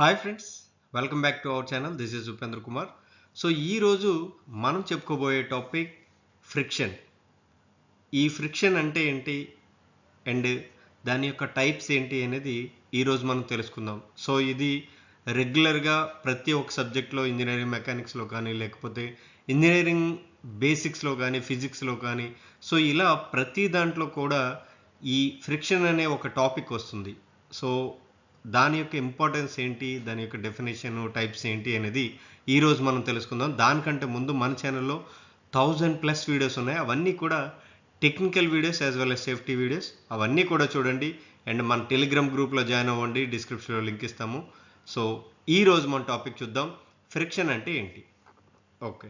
hi friends welcome back to our channel this is Upendra Kumar so ఈరోజు మనం చెప్పుకోబోయే topic friction ఈ ఫ్రిక్షన్ అంటే ఏంటి అండ్ దాని యొక్క టైప్స్ ఏంటి అనేది ఈరోజు మనం తెలుసుకుందాం సో ఇది రెగ్యులర్గా ప్రతి ఒక్క సబ్జెక్ట్లో ఇంజనీరింగ్ మెకానిక్స్లో కానీ లేకపోతే ఇంజనీరింగ్ బేసిక్స్లో కానీ ఫిజిక్స్లో కానీ సో ఇలా ప్రతి దాంట్లో కూడా ఈ ఫ్రిక్షన్ అనే ఒక టాపిక్ వస్తుంది సో దాని యొక్క ఇంపార్టెన్స్ ఏంటి దాని యొక్క డెఫినేషన్ టైప్స్ ఏంటి అనేది ఈరోజు మనం తెలుసుకుందాం దానికంటే ముందు మన ఛానల్లో థౌజండ్ ప్లస్ వీడియోస్ ఉన్నాయి అవన్నీ కూడా technical videos as well as safety videos అవన్నీ కూడా చూడండి అండ్ మన టెలిగ్రామ్ గ్రూప్లో జాయిన్ అవ్వండి డిస్క్రిప్షన్లో లింక్ ఇస్తాము సో ఈరోజు మన టాపిక్ చూద్దాం ఫ్రిక్షన్ అంటే ఏంటి ఓకే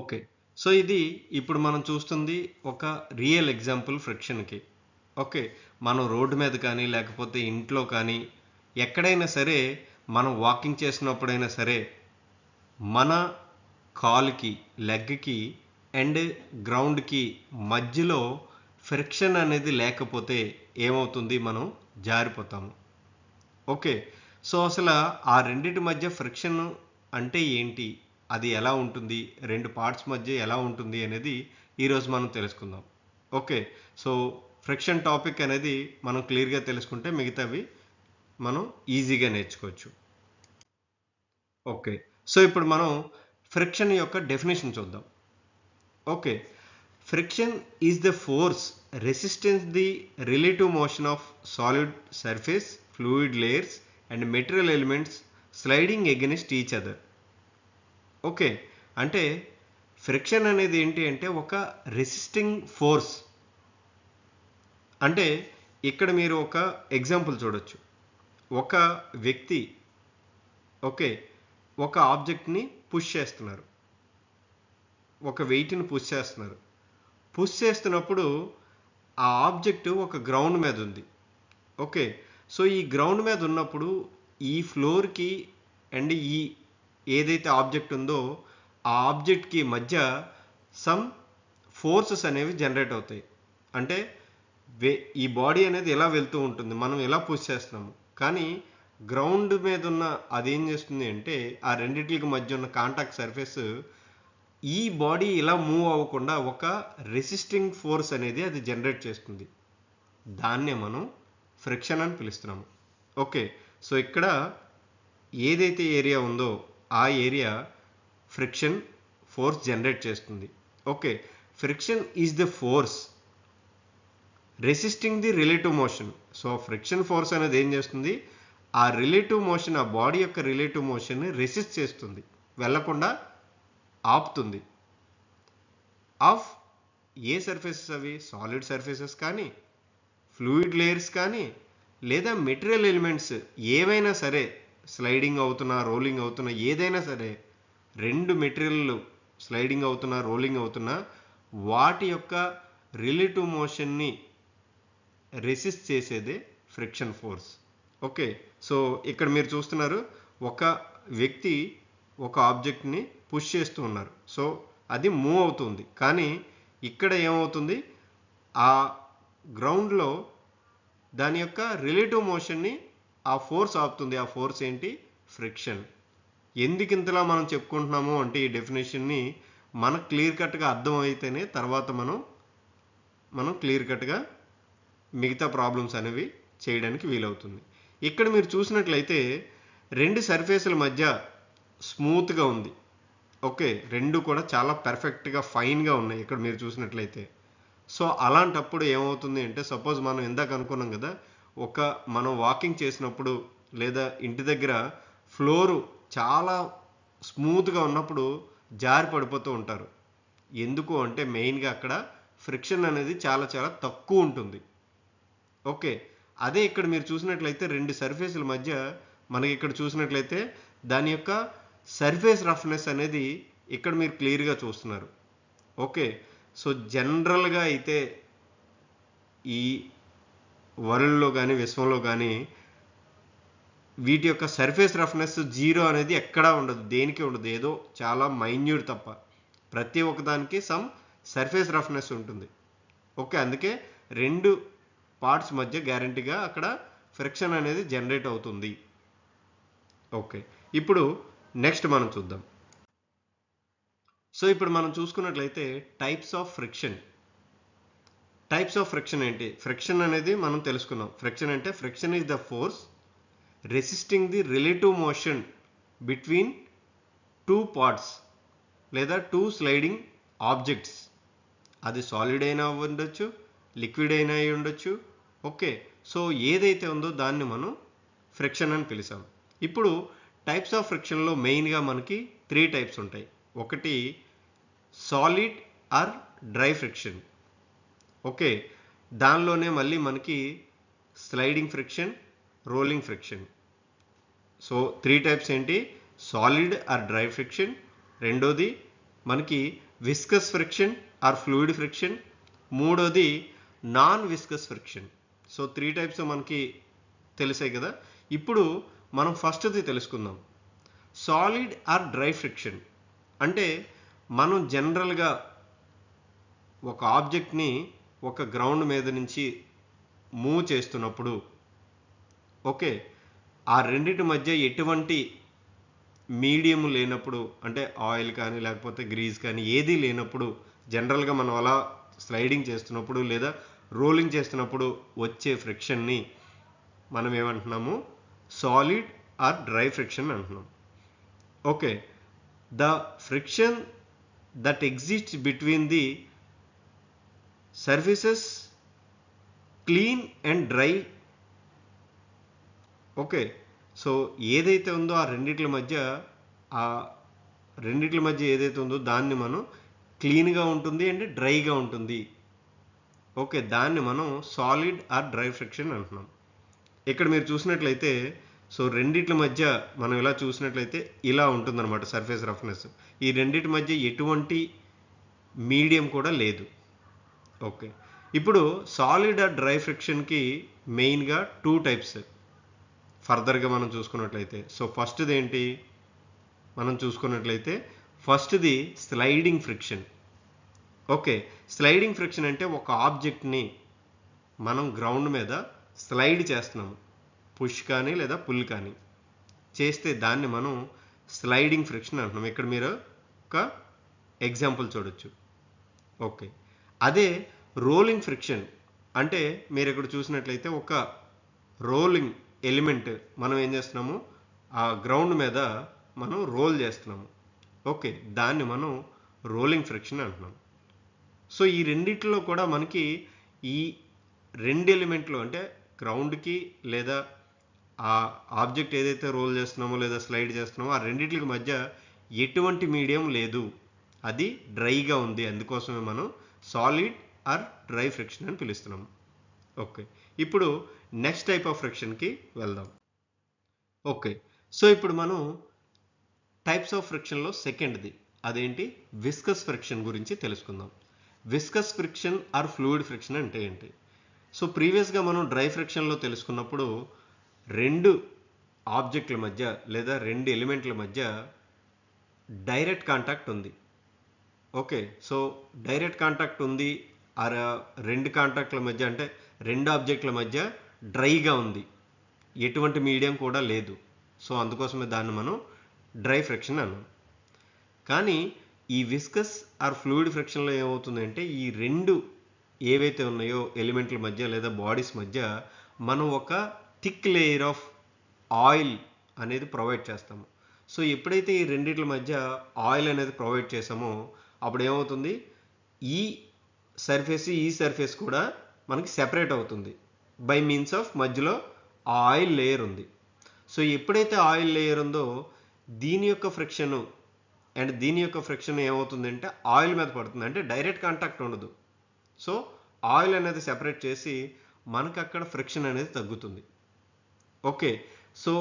ఓకే సో ఇది ఇప్పుడు మనం చూస్తుంది ఒక రియల్ ఎగ్జాంపుల్ ఫ్రిక్షన్కి ఓకే మనం రోడ్డు మీద కానీ లేకపోతే ఇంట్లో కానీ ఎక్కడైనా సరే మనం వాకింగ్ చేసినప్పుడైనా సరే మన కాలుకి లెగ్కి అండ్ గ్రౌండ్కి మధ్యలో ఫ్రిక్షన్ అనేది లేకపోతే ఏమవుతుంది మనం జారిపోతాము ఓకే సో అసలు ఆ రెండింటి మధ్య ఫ్రిక్షన్ అంటే ఏంటి అది ఎలా ఉంటుంది రెండు పార్ట్స్ మధ్య ఎలా ఉంటుంది అనేది ఈరోజు మనం తెలుసుకుందాం ఓకే సో ఫ్రిక్షన్ టాపిక్ అనేది మనం క్లియర్గా తెలుసుకుంటే మిగతావి మనం ఈజీగా నేర్చుకోవచ్చు ఓకే సో ఇప్పుడు మనం ఫ్రిక్షన్ యొక్క డెఫినేషన్ చూద్దాం okay friction is the force resistance the relative motion of solid surface fluid layers and material elements sliding against each other okay అంటే ఫ్రిక్షన్ అనేది ఏంటి అంటే ఒక రెసిస్టింగ్ ఫోర్స్ అంటే ఇక్కడ మీరు ఒక ఎగ్జాంపుల్ చూడొచ్చు ఒక వ్యక్తి ఓకే ఒక ఆబ్జెక్ట్ని పుష్ చేస్తున్నారు ఒక వెయిట్ని పుష్ చేస్తున్నారు పుష్ చేస్తున్నప్పుడు ఆ ఆబ్జెక్ట్ ఒక గ్రౌండ్ మీద ఉంది ఓకే సో ఈ గ్రౌండ్ మీద ఉన్నప్పుడు ఈ ఫ్లోర్కి అండ్ ఈ ఏదైతే ఆబ్జెక్ట్ ఉందో ఆ ఆబ్జెక్ట్కి మధ్య సమ్ ఫోర్సెస్ అనేవి జనరేట్ అవుతాయి అంటే వే ఈ బాడీ అనేది ఎలా వెళ్తూ ఉంటుంది మనం ఎలా పుష్ చేస్తున్నాము కానీ గ్రౌండ్ మీద ఉన్న అది ఏం చేస్తుంది అంటే ఆ రెండింటికి మధ్య ఉన్న కాంటాక్ట్ సర్ఫేస్ ఈ బాడీ ఇలా మూవ్ అవ్వకుండా ఒక రెసిస్టింగ్ ఫోర్స్ అనేది అది జనరేట్ చేస్తుంది దాన్నే మనం ఫ్రిక్షన్ అని పిలుస్తున్నాము ఓకే సో ఇక్కడ ఏదైతే ఏరియా ఉందో ఆ ఏరియా ఫ్రిక్షన్ ఫోర్స్ జనరేట్ చేస్తుంది okay friction is the force resisting the relative motion so friction force అనేది ఏం చేస్తుంది ఆ రిలేటివ్ మోషన్ ఆ బాడీ యొక్క రిలేటివ్ మోషన్ని రెసిస్ట్ చేస్తుంది వెళ్లకుండా ఆపుతుంది ఆఫ్ ఏ సర్ఫేసెస్ అవి సాలిడ్ సర్ఫేసెస్ కానీ ఫ్లూయిడ్ లేయర్స్ కానీ లేదా మెటీరియల్ ఎలిమెంట్స్ ఏవైనా సరే స్లైడింగ్ అవుతున్నా రోలింగ్ అవుతున్నా ఏదైనా సరే రెండు మెటీరియల్ స్లైడింగ్ అవుతున్నా రోలింగ్ అవుతున్నా వాటి యొక్క రిలేటివ్ మోషన్ని రెసిస్ట్ చేసేదే ఫ్రిక్షన్ ఫోర్స్ ఓకే సో ఇక్కడ మీరు చూస్తున్నారు ఒక వ్యక్తి ఒక ఆబ్జెక్ట్ని పుష్ చేస్తూ ఉన్నారు సో అది మూవ్ అవుతుంది కానీ ఇక్కడ ఏమవుతుంది ఆ గ్రౌండ్లో దాని యొక్క రిలేటివ్ మోషన్ని ఆ ఫోర్స్ ఆపుతుంది ఆ ఫోర్స్ ఏంటి ఫ్రిక్షన్ ఎందుకు ఇంతలా మనం చెప్పుకుంటున్నాము అంటే ఈ డెఫినేషన్ని మనకు క్లియర్ కట్గా అర్థం అయితేనే తర్వాత మనం మనం క్లియర్ కట్గా మిగతా ప్రాబ్లమ్స్ అనేవి చేయడానికి వీలవుతుంది ఇక్కడ మీరు చూసినట్లయితే రెండు సర్ఫేసుల మధ్య స్మూత్గా ఉంది ఓకే రెండు కూడా చాలా పర్ఫెక్ట్గా ఫైన్గా ఉన్నాయి ఇక్కడ మీరు చూసినట్లయితే సో అలాంటప్పుడు ఏమవుతుంది అంటే సపోజ్ మనం ఇందాక అనుకున్నాం కదా ఒక మనం వాకింగ్ చేసినప్పుడు లేదా ఇంటి దగ్గర ఫ్లోరు చాలా స్మూత్గా ఉన్నప్పుడు జారి పడిపోతూ ఉంటారు ఎందుకు అంటే మెయిన్గా అక్కడ ఫ్రిక్షన్ అనేది చాలా చాలా తక్కువ ఉంటుంది ఓకే అదే ఇక్కడ మీరు చూసినట్లయితే రెండు సర్ఫేసుల మధ్య మనకి ఇక్కడ చూసినట్లయితే దాని యొక్క సర్ఫేస్ రఫ్నెస్ అనేది ఇక్కడ మీరు క్లియర్గా చూస్తున్నారు ఓకే సో జనరల్గా అయితే ఈ వరల్డ్లో కానీ విశ్వంలో కానీ వీటి యొక్క సర్ఫేస్ రఫ్నెస్ జీరో అనేది ఎక్కడా ఉండదు దేనికి ఉండదు ఏదో చాలా మైన్యూర్ తప్ప ప్రతి ఒక్కదానికి సమ్ సర్ఫేస్ రఫ్నెస్ ఉంటుంది ఓకే అందుకే రెండు పార్ట్స్ మధ్య గ్యారంటీగా అక్కడ ఫ్రిక్షన్ అనేది జనరేట్ అవుతుంది ఓకే ఇప్పుడు నెక్స్ట్ మనం చూద్దాం సో ఇప్పుడు మనం చూసుకున్నట్లయితే types of friction types of friction ఏంటి ఫ్రిక్షన్ అనేది మనం తెలుసుకున్నాం ఫ్రిక్షన్ అంటే friction is the force resisting the relative motion between two parts లేదా టూ స్లైడింగ్ ఆబ్జెక్ట్స్ అది సాలిడ్ అయినా ఉండొచ్చు లిక్విడ్ అయినా ఉండొచ్చు ఓకే సో ఏదైతే ఉందో దాన్ని మనం ఫ్రిక్షన్ అని పిలిచాం ఇప్పుడు టైప్స్ ఆఫ్ ఫ్రిక్షన్లో మెయిన్గా మనకి త్రీ టైప్స్ ఉంటాయి ఒకటి solid or dry friction okay దానిలోనే మళ్ళీ మనకి sliding friction rolling friction so three types ఏంటి సాలిడ్ ఆర్ డ్రై ఫ్రిక్షన్ రెండోది మనకి viscous friction or fluid friction మూడోది non viscous friction so three types మనకి తెలిసాయి కదా ఇప్పుడు మనం ఫస్ట్ది తెలుసుకుందాం సాలిడ్ ఆర్ డ్రై ఫ్రిక్షన్ అంటే మనం జనరల్గా ఒక ఆబ్జెక్ట్ని ఒక గ్రౌండ్ మీద నుంచి మూవ్ చేస్తున్నప్పుడు ఓకే ఆ రెండింటి మధ్య ఎటువంటి మీడియం లేనప్పుడు అంటే ఆయిల్ కానీ లేకపోతే గ్రీజ్ కానీ ఏది లేనప్పుడు జనరల్గా మనం అలా స్లైడింగ్ చేస్తున్నప్పుడు లేదా రోలింగ్ చేస్తున్నప్పుడు వచ్చే ఫ్రిక్షన్ని మనం ఏమంటున్నాము సాలిడ్ ఆర్ డ్రై ఫ్రిక్షన్ అంటున్నాం okay the friction that exist between the surfaces clean and dry okay so ఏదైతే ఉందో ఆ రెండిట్ల మధ్య ఆ రెండిట్ల మధ్య ఏదైతే ఉందో దాన్ని మనం క్లీన్గా ఉంటుంది అండ్ డ్రైగా ఉంటుంది ఓకే దాన్ని మనం సాలిడ్ ఆర్ డ్రై ఫ్రిక్షన్ అంటున్నాం ఇక్కడ మీరు చూసినట్లయితే సో రెండిట్ల మధ్య మనం ఇలా చూసినట్లయితే ఇలా ఉంటుందన్నమాట సర్ఫేస్ రఫ్నెస్ ఈ రెండిటి మధ్య ఎటువంటి మీడియం కూడా లేదు ఓకే ఇప్పుడు సాలిడ్ ఆర్ డ్రై ఫ్రిక్షన్కి మెయిన్గా టూ టైప్స్ ఫర్దర్గా మనం చూసుకున్నట్లయితే సో ఫస్ట్ది ఏంటి మనం చూసుకున్నట్లయితే ఫస్ట్ది sliding friction okay sliding friction అంటే ఒక ఆబ్జెక్ట్ని మనం గ్రౌండ్ మీద స్లైడ్ చేస్తున్నాము పుష్ కానీ లేదా పుల్ కానీ చేస్తే దాన్ని మనం స్లైడింగ్ ఫ్రిక్షన్ అంటున్నాం ఇక్కడ మీరు ఒక ఎగ్జాంపుల్ చూడొచ్చు ఓకే అదే రోలింగ్ ఫ్రిక్షన్ అంటే మీరు ఇక్కడ చూసినట్లయితే ఒక రోలింగ్ ఎలిమెంట్ మనం ఏం చేస్తున్నాము ఆ గ్రౌండ్ మీద మనం రోల్ చేస్తున్నాము ఓకే దాన్ని మనం రోలింగ్ ఫ్రిక్షన్ అంటున్నాం సో ఈ రెండిట్లో కూడా మనకి ఈ రెండు ఎలిమెంట్లు అంటే గ్రౌండ్కి లేదా ఆ ఆబ్జెక్ట్ ఏదైతే రోల్ చేస్తున్నామో లేదా స్లైడ్ చేస్తున్నామో ఆ రెండింటికి మధ్య ఎటువంటి మీడియం లేదు అది డ్రైగా ఉంది అందుకోసమే మనం సాలిడ్ ఆర్ డ్రై ఫ్రిక్షన్ అని పిలుస్తున్నాం ఓకే ఇప్పుడు నెక్స్ట్ టైప్ ఆఫ్ ఫ్రిక్షన్కి వెళ్దాం ఓకే సో ఇప్పుడు మనం టైప్స్ ఆఫ్ ఫ్రిక్షన్లో సెకండ్ది అదేంటి విస్కస్ ఫ్రిక్షన్ గురించి తెలుసుకుందాం viscous friction or fluid friction అంటే ఏంటి సో ప్రీవియస్గా మనం డ్రై ఫ్రిక్షన్లో తెలుసుకున్నప్పుడు రెండు ఆబ్జెక్ట్ల మధ్య లేదా రెండు ఎలిమెంట్ల మధ్య డైరెక్ట్ కాంటాక్ట్ ఉంది ఓకే సో డైరెక్ట్ కాంటాక్ట్ ఉంది ఆ రెండు కాంటాక్ట్ల మధ్య అంటే రెండు ఆబ్జెక్ట్ల మధ్య డ్రైగా ఉంది ఎటువంటి మీడియం కూడా లేదు సో అందుకోసమే దాన్ని మనం డ్రై ఫ్రిక్షన్ అన్నాం కానీ ఈ విస్కస్ ఆర్ ఫ్లూయిడ్ ఫ్రిక్షన్లో ఏమవుతుందంటే ఈ రెండు ఏవైతే ఉన్నాయో ఎలిమెంట్ల మధ్య లేదా బాడీస్ మధ్య మనం ఒక థిక్ లేయర్ ఆఫ్ ఆయిల్ అనేది ప్రొవైడ్ చేస్తాము సో ఎప్పుడైతే ఈ రెండింటి మధ్య ఆయిల్ అనేది ప్రొవైడ్ చేసామో అప్పుడు ఏమవుతుంది ఈ సర్ఫేస్ ఈ సర్ఫేస్ కూడా మనకి సెపరేట్ అవుతుంది బై మీన్స్ ఆఫ్ మధ్యలో ఆయిల్ లేయర్ ఉంది సో ఎప్పుడైతే ఆయిల్ లేయర్ ఉందో దీని యొక్క ఫ్రిక్షను అండ్ దీని యొక్క ఫ్రిక్షన్ ఏమవుతుందంటే ఆయిల్ మీద పడుతుంది అంటే డైరెక్ట్ కాంటాక్ట్ ఉండదు సో ఆయిల్ అనేది సెపరేట్ చేసి మనకు అక్కడ ఫ్రిక్షన్ అనేది తగ్గుతుంది ఓకే సో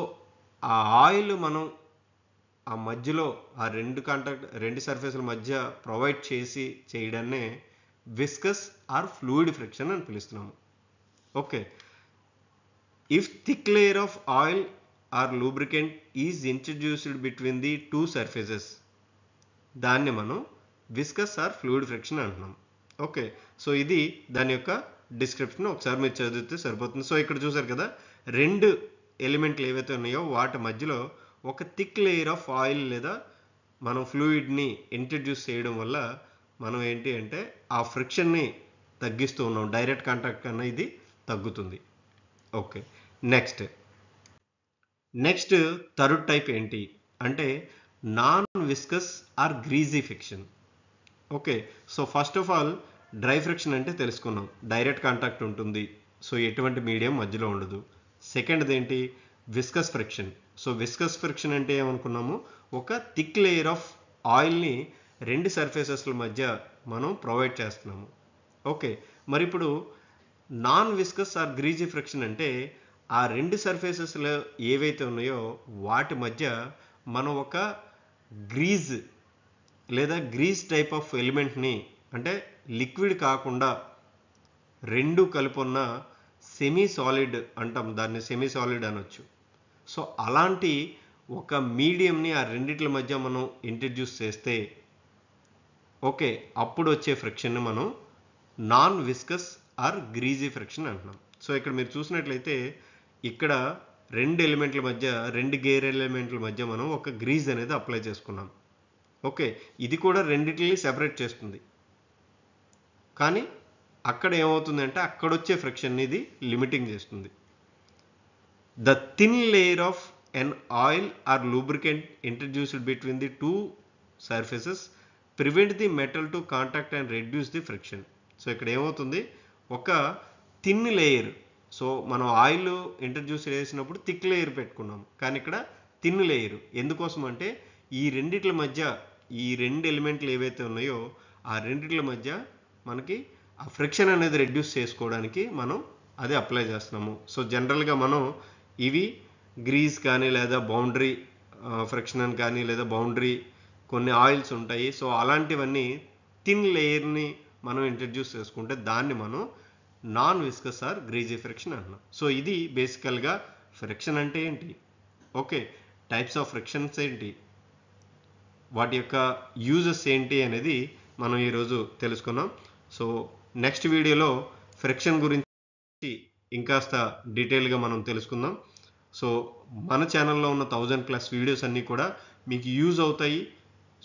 ఆ ఆయిల్ మనం ఆ మధ్యలో ఆ రెండు కాంటాక్ట్ రెండు సర్ఫేస్ల మధ్య ప్రొవైడ్ చేసి చేయడాన్నే విస్కస్ ఆర్ ఫ్లూయిడ్ ఫ్రిక్షన్ అని పిలుస్తున్నాము okay if thick layer of oil or lubricant is introduced between the two surfaces దాన్ని మనం విస్కస్ ఆర్ ఫ్లూయిడ్ ఫ్రిక్షన్ అంటున్నాం ఓకే సో ఇది దాని యొక్క డిస్క్రిప్షన్ ఒకసారి మీరు చదివితే సరిపోతుంది సో ఇక్కడ చూసారు కదా రెండు ఎలిమెంట్లు ఏవైతే ఉన్నాయో వాటి మధ్యలో ఒక థిక్ లేయర్ ఆఫ్ ఆయిల్ లేదా మనం ఫ్లూయిడ్ని ఇంట్రడ్యూస్ చేయడం వల్ల మనం ఏంటి అంటే ఆ ఫ్రిక్షన్ని తగ్గిస్తూ ఉన్నాం డైరెక్ట్ కాంటాక్ట్ కన్నా ఇది తగ్గుతుంది okay next next third type ఏంటి అంటే non viscous or greasy friction okay so first of all dry friction అంటే తెలుసుకున్నాం డైరెక్ట్ కాంటాక్ట్ ఉంటుంది సో ఎటువంటి మీడియం మధ్యలో ఉండదు సెకండ్ది ఏంటి viscous friction so viscous friction అంటే ఏమనుకున్నాము ఒక థిక్ లేయర్ ఆఫ్ ఆయిల్ని రెండు సర్ఫేసెస్ల మధ్య మనం ప్రొవైడ్ చేస్తున్నాము ఓకే మరి ఇప్పుడు non viscous or greasy friction అంటే ఆ రెండు సర్ఫేసెస్లో ఏవైతే ఉన్నాయో వాటి మధ్య మనం ఒక గ్రీజ్ లేదా గ్రీజ్ టైప్ ఆఫ్ ఎలిమెంట్ని అంటే లిక్విడ్ కాకుండా రెండు కలుపున్న సెమీ సాలిడ్ అంటాం దాన్ని సెమీ సాలిడ్ అనొచ్చు సో అలాంటి ఒక మీడియంని ఆ రెండిట్ల మధ్య మనం ఇంట్రడ్యూస్ చేస్తే ఓకే అప్పుడు వచ్చే ఫ్రిక్షన్ని మనం non viscous or greasy friction అంటున్నాం సో ఇక్కడ మీరు చూసినట్లయితే ఇక్కడ రెండు ఎలిమెంట్ల మధ్య రెండు గేర్ ఎలిమెంట్ల మధ్య మనం ఒక గ్రీజ్ అనేది అప్లై చేసుకున్నాం ఓకే ఇది కూడా రెండింటిని సెపరేట్ చేస్తుంది కానీ అక్కడ ఏమవుతుందంటే అక్కడొచ్చే ఫ్రిక్షన్ ఇది లిమిటింగ్ చేస్తుంది the thin layer of an oil or lubricant introduced between the two surfaces prevent the metal to contact and reduce the friction so ఇక్కడ ఏమవుతుంది ఒక థిన్ లేయర్ సో మనం ఆయిల్ ఇంట్రడ్యూస్ చేసినప్పుడు థిక్ లేయర్ పెట్టుకున్నాం కానీ ఇక్కడ thin layer ఎందుకోసం అంటే ఈ రెండిట్ల మధ్య ఈ రెండు ఎలిమెంట్లు ఏవైతే ఉన్నాయో ఆ రెండిట్ల మధ్య మనకి ఆ ఫ్రిక్షన్ అనేది రెడ్యూస్ చేసుకోవడానికి మనం అది అప్లై చేస్తున్నాము సో జనరల్గా మనం ఇవి గ్రీస్ కానీ లేదా బౌండరీ ఫ్రిక్షన్ అని కానీ లేదా బౌండరీ కొన్ని ఆయిల్స్ ఉంటాయి సో అలాంటివన్నీ థిన్ లేయర్ని మనం ఇంట్రడ్యూస్ చేసుకుంటే దాన్ని మనం non viscous or greasy friction అంటున్నాం సో ఇది బేసికల్గా ఫ్రిక్షన్ అంటే ఏంటి ఓకే టైప్స్ ఆఫ్ ఫ్రిక్షన్స్ ఏంటి వాటి యొక్క యూజెస్ ఏంటి అనేది మనం ఈరోజు తెలుసుకున్నాం సో నెక్స్ట్ వీడియోలో ఫ్రిక్షన్ గురించి ఇంకాస్త డీటెయిల్గా మనం తెలుసుకుందాం సో మన ఛానల్లో ఉన్న థౌజండ్ ప్లస్ వీడియోస్ అన్నీ కూడా మీకు యూజ్ అవుతాయి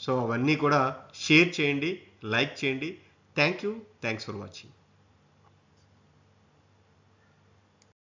సో అవన్నీ కూడా షేర్ చేయండి లైక్ చేయండి thank you thanks for watching